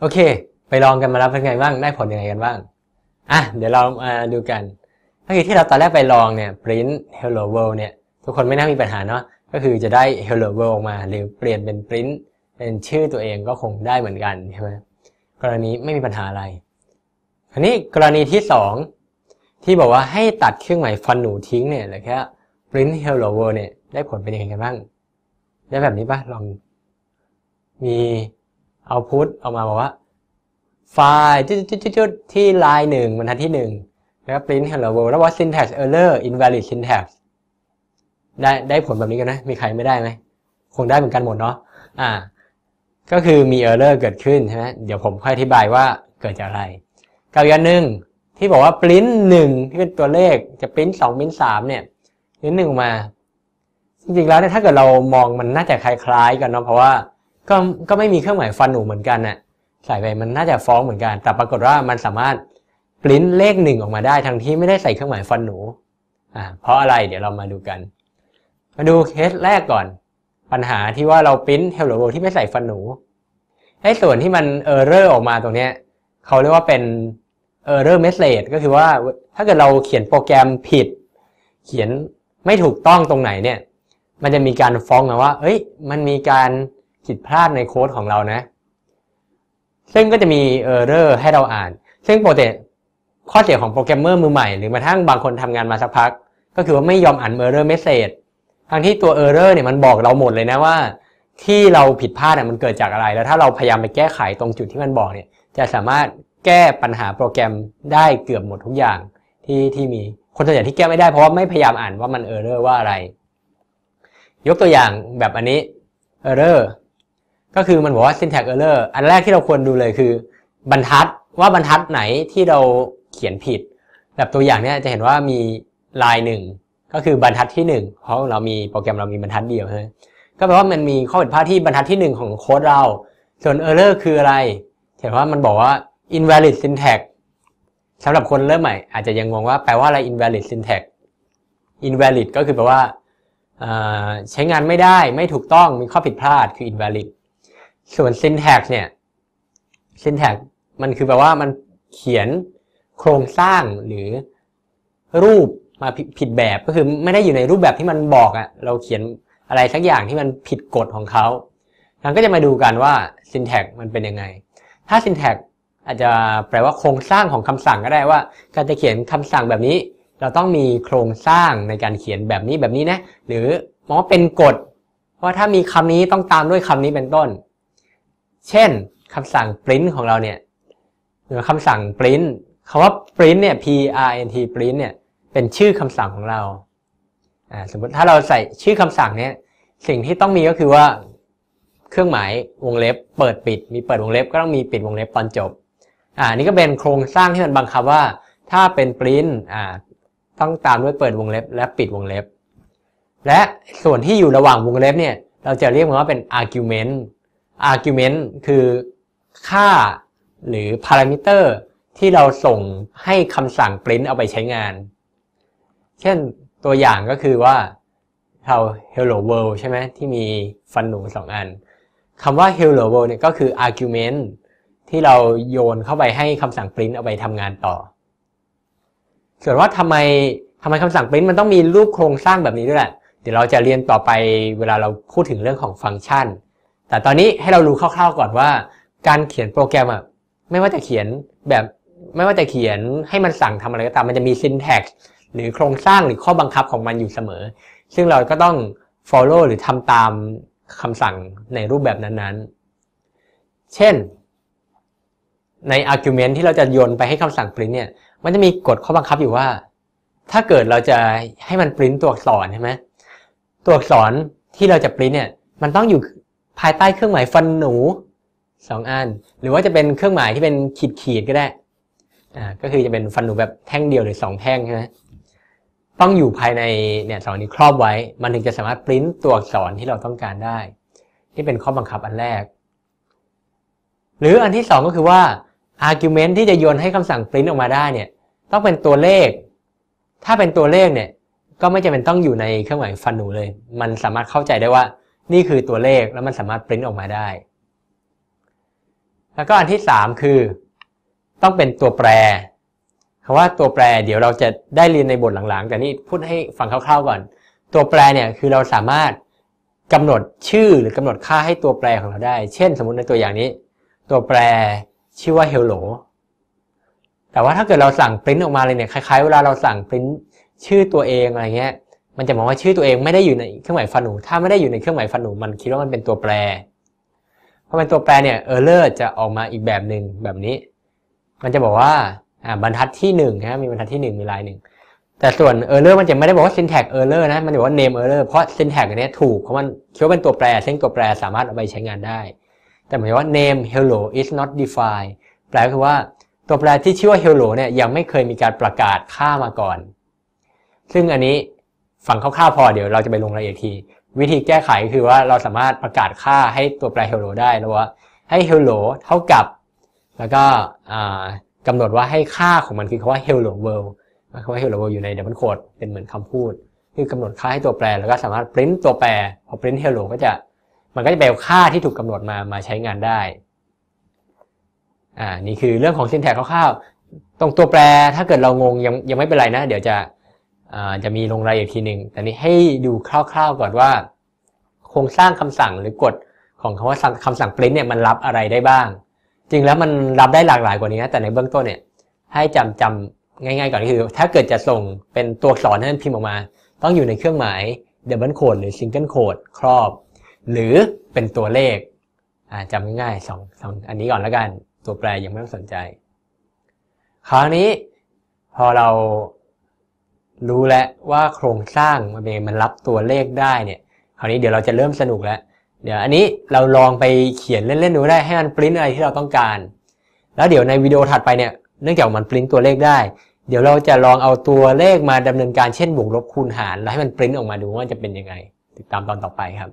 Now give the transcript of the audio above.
โอเค ไปลองกันมาแล้วเป็นไงบ้าง ได้ผลยังไงกันบ้าง อ่ะ เดี๋ยวเรามาดูกันเมื่อกี้ที่เราตอนแรกไปลองเนี่ย print hello world เนี่ย ทุกคนไม่น่ามีปัญหาเนาะ ก็คือจะได้ hello world ออกมาหรือเปลี่ยนเป็น print เป็นชื่อตัวเองก็คงได้เหมือนกันใช่ไหมกรณีไม่มีปัญหาอะไรคราวนี้กรณีที่2ที่บอกว่าให้ตัดเครื่องหมายฟันหนูทิ้งเนี่ยหรือแค่ print hello world เนี่ย ได้ผลเป็นยังไงกันบ้าง ได้แบบนี้ปะลองมีเอาพุทออกมาบอกว่าไฟล์จุดๆที่ลายหนึ่งบรรทัดที่หนึ่งแล้วก็ print hello world แล้วว่า syntax error invalid syntax ได้ได้ผลแบบนี้กันนะมีใครไม่ได้ไหมคงได้เหมือนกันหมดเนาะอ่าก็คือมี error เกิดขึ้นใช่ไหมเดี๋ยวผมค่อยอธิบายว่า เกิดจากอะไรกับอย่างหนึ่งที่บอกว่า print หนึ่งที่เป็นตัวเลข จะ print สอง print สามเนี่ย print หนึ่งมา จริงๆ แล้วเนี่ยถ้าเกิดเรามองมันน่าจะคล้ายๆกันเนาะเพราะว่าก็ก็ไม่มีเครื่องหมายฟันหนูเหมือนกันน่ะใส่ไปมันน่าจะฟ้องเหมือนกัน แต่ปรากฏว่ามันสามารถปริ้นเลขหนึ่งออกมาได้ทั้งที่ไม่ได้ใส่เครื่องหมายฟันหนูอ่าเพราะอะไรเดี๋ยวเรามาดูกัน มาดูเคสแรกก่อนปัญหาที่ว่าเราปริ้นเฮลโลโวที่ไม่ใส่ฟันหนูไอ้ส่วนที่มันเออร์เรอร์ออกมาตรงเนี้ยเขาเรียกว่าเป็นเออร์เรอร์เมสเลจก็คือว่าถ้าเกิดเราเขียนโปรแกรมผิด เขียนไม่ถูกต้องตรงไหนเนี่ยมันจะมีการฟ้องมาว่า เอ้ยมันมีการผิดพลาดในโค้ดของเรานะ ซึ่งก็จะมี error ให้เราอ่าน ซึ่งโปรเจกข้อเสียของโปรแกรมเมอร์มือใหม่ หรือแม้ทั่งบางคนทำงานมาสักพัก ก็คือว่าไม่ยอมอ่าน error message ทั้งที่ตัว error เนี่ยมันบอกเราหมดเลยนะว่า ที่เราผิดพลาดเนี่ยมันเกิดจากอะไร แล้วถ้าเราพยายามไปแก้ไขตรงจุดที่มันบอกเนี่ย จะสามารถแก้ปัญหาโปรแกรมได้เกือบหมดทุกอย่างที่ที่มีคนส่วนใหญ่ที่แก้ไม่ได้เพราะว่าไม่พยายามอ่านว่ามันเออร์เรอร์ว่าอะไร ยกตัวอย่างแบบอันนี้เออร์เรอร์ก็คือมันบอกว่า syntax error อันแรกที่เราควรดูเลยคือ บรรทัดว่าบรรทัดไหนที่เราเขียนผิด แบบตัวอย่างเนี้ยจะเห็นว่ามีลายหนึ่งก็คือบรรทัดที่ 1 เพราะเรามีโปรแกรมเรามีบรรทัดเดียวใช่ก็แปลว่ามันมีข้อผิดพลาดที่บรรทัดที่ 1 ของโค้ดเรา ส่วน error คืออะไร เห็นว่ามันบอกว่า invalid syntax สำหรับคนเริ่มใหม่ อาจจะยังงงว่าแปลว่าอะไร invalid syntax invalid ก็คือแปลว่าใช้งานไม่ได้ไม่ถูกต้องมีข้อผิดพลาดคือ invalid ส่วน syntax เนี่ย syntax มันคือแบบว่ามันเขียนโครงสร้างหรือรูปมาผิดแบบ ก็คือไม่ได้อยู่ในรูปแบบที่มันบอกอะเราเขียนอะไรสักอย่างที่มันผิดกฎของเขาเราก็จะมาดูกันว่า syntax มันเป็นยังไง ถ้า syntax อาจจะแปลว่าโครงสร้างของคำสั่งก็ได้ว่า การจะเขียนคำสั่งแบบนี้ เราต้องมีโครงสร้างในการเขียนแบบนี้แบบนี้นะ หรือมองว่าเป็นกฎว่าถ้ามีคำนี้ต้องตามด้วยคำนี้เป็นต้นเช่นคำสั่ง print ของเราเนี่ยหรือคำสั่ง print คำว่า print เนี่ย print print เนี่ยเป็นชื่อคำสั่งของเราสมมติถ้าเราใส่ชื่อคำสั่งเนี่ยสิ่งที่ต้องมีก็คือว่าเครื่องหมายวงเล็บ เปิดปิด มีเปิดวงเล็บ ก็ต้องมีปิดวงเล็บตอนจบอ่านี่ก็เป็นโครงสร้างที่มันบังคับว่า ถ้าเป็นปริ้นอ่าต้องตามด้วยเปิดวงเล็บและปิดวงเล็บและส่วนที่อยู่ระหว่างวงเล็บเนี่ยเราจะเรียกมันว่าเป็น argument argument คือค่า หรือ parameter ที่เราส่งให้คำสั่ง print เอาไปใช้งาน เช่นตัวอย่างก็คือว่า เรา hello world ใช่ไหมที่มีฟันหนูสองอันคำว่า hello world เนี่ยก็คือ argument ที่เราโยนเข้าไปให้คำสั่ง print เอาไปทำงานต่อส่วนว่าทำไมทำไมคำสั่ง print มันต้องมีรูปโครงสร้างแบบนี้ด้วยแหละเดี๋ยวเราจะเรียนต่อไปเวลาเราพูดถึงเรื่องของฟังก์ชันแต่ตอนนี้ให้เรารู้คร่าวๆก่อนว่าการเขียนโปรแกรมอะไม่ว่าจะเขียนแบบไม่ว่าจะเขียนให้มันสั่งทำอะไรก็ตาม มันจะมีซินแท็กหรือโครงสร้างหรือข้อบังคับของมันอยู่เสมอ ซึ่งเราก็ต้อง follow หรือทำตามคำสั่งในรูปแบบนั้นๆ เช่น ใน argument ที่เราจะโยนไปให้คำสั่ง print เนี่ยมันจะมีกฎข้อบังคับอยู่ว่า ถ้าเกิดเราจะให้มัน print ตัวอักษรใช่ไหมตัวอักษรที่เราจะ print เนี่ยมันต้องอยู่ภายใต้เครื่องหมายฟันหนูสองอันหรือว่าจะเป็นเครื่องหมายที่เป็นขีดขีดก็ได้ก็คือจะเป็นฟันหนูแบบแท่งเดียวหรือสองแท่งใช่ไหมต้องอยู่ภายในเนี่ยสองนี้ครอบไว้ มันถึงจะสามารถปริ้นตัวอักษรที่เราต้องการได้ นี่เป็นข้อบังคับอันแรก หรืออันที่สองก็คือว่า argument ที่จะโยนให้คำสั่งปริ้นออกมาได้เนี่ยต้องเป็นตัวเลข ถ้าเป็นตัวเลขเนี่ยก็ไม่จำเป็นต้องอยู่ในเครื่องหมายฟันหนูเลย มันสามารถเข้าใจได้ว่านี่คือตัวเลขแล้วมันสามารถปริ้นออกมาได้ แล้วก็อันที่ 3 คือ ต้องเป็นตัวแปร คำว่าตัวแปรเดี๋ยวเราจะได้เรียนในบทหลัง ๆ แต่นี่พูดให้ฟังคร่าวๆก่อน ตัวแปรเนี่ยคือเราสามารถ กำหนดชื่อหรือ กำหนดค่าให้ตัวแปรของเราได้ เช่นสมมติในตัวอย่างนี้ ตัวแปรชื่อว่า hello แต่ว่าถ้าเกิดเราสั่งปริ้นออกมาเลยเนี่ยคล้ายๆ เวลาเราสั่งปริ้นชื่อตัวเองอะไรเงี้ยมันจะมองว่าชื่อตัวเองไม่ได้อยู่ในเครื่องหมายฟันหนูถ้าไม่ได้อยู่ในเครื่องหมายฟันหนูมันคิดว่ามันเป็นตัวแปร เพราะเป็นตัวแปรเนี่ยเออร์เลอร์จะออกมาอีกแบบหนึ่งแบบนี้ มันจะบอกว่าอ่าบรรทัดที่หนึ่งะมีบรรทัดที่หนึ่งมีลายหนึ่งแต่ส่วนเอเลอร์มันจะไม่ได้บอกว่า syntax เลอร์นะมันบอกว่า name เออร์เพราะ syntax อันนี้ถูกเพราะมันคิดว่าเป็นตัวแปรซึ่งตัวแปรสามารถเอาไปใช้งานได้ แต่หมายว่า name hello is not defined แปลคือว่าตัวแปรที่ชื่อว่า hello เนี่ยยังไม่เคยมีการประกาศค่ามาก่อน ซึ่งอันนี้ฝั่งคร่าวๆพอเดี๋ยวเราจะไปลงรายละเอียดที วิธีแก้ไขคือว่าเราสามารถประกาศค่าให้ตัวแปร hello ได้แล้วว่าให้ hello เท่ากับ แล้วก็กำหนดว่าให้ค่าของมันคือคำว่า hello world คำว่า hello world อยู่ในดับเบิลโคดเป็นเหมือนคำพูด คือกำหนดค่าให้ตัวแปร แล้วก็สามารถ print ตัวแปรพอ print hello ก็จะมันก็จะแปลค่าที่ถูกกำหนดมามาใช้งานได้อ่านี่คือเรื่องของ syntax คร่าวๆตรงตัวแปรถ้าเกิดเรางงยังยังไม่เป็นไรนะเดี๋ยวจะจะมีลงรายละเอียดทีหนึ่ง แต่นี้ให้ดูคร่าวๆก่อนว่า โครงสร้างคำสั่งหรือกฎของคำว่าคำสั่ง print เนี่ยมันรับอะไรได้บ้าง จริงแล้วมันรับได้หลากหลายกว่านี้นะ แต่ในเบื้องต้นเนี่ย ให้จำจำง่ายๆก่อนคือถ้าเกิดจะส่งเป็นตัวอักษรมันพิมพ์ออกมา ต้องอยู่ในเครื่องหมายดับเบิลโคดหรือซิงเกิลโคดครอบ หรือเป็นตัวเลขจำง่ายๆสองสองอันนี้ก่อนแล้วกันตัวแปรยังไม่ต้องสนใจ คราวนี้พอเรารู้แล้วว่าโครงสร้างมันเองมันรับตัวเลขได้เนี่ยคราวนี้เดี๋ยวเราจะเริ่มสนุกแล้ว เดี๋ยวอันนี้เราลองไปเขียนเล่นๆดูได้ให้มันปริ้นอะไรที่เราต้องการแล้วเดี๋ยวในวิดีโอถัดไปเนี่ยเนื่องจากมันปริ้นตัวเลขได้ เดี๋ยวเราจะลองเอาตัวเลขมาดำเนินการเช่นบวกลบคูณหารแล้วให้มันปริ้นออกมาดูว่าจะเป็นยังไง ติดตามตอนต่อไปครับ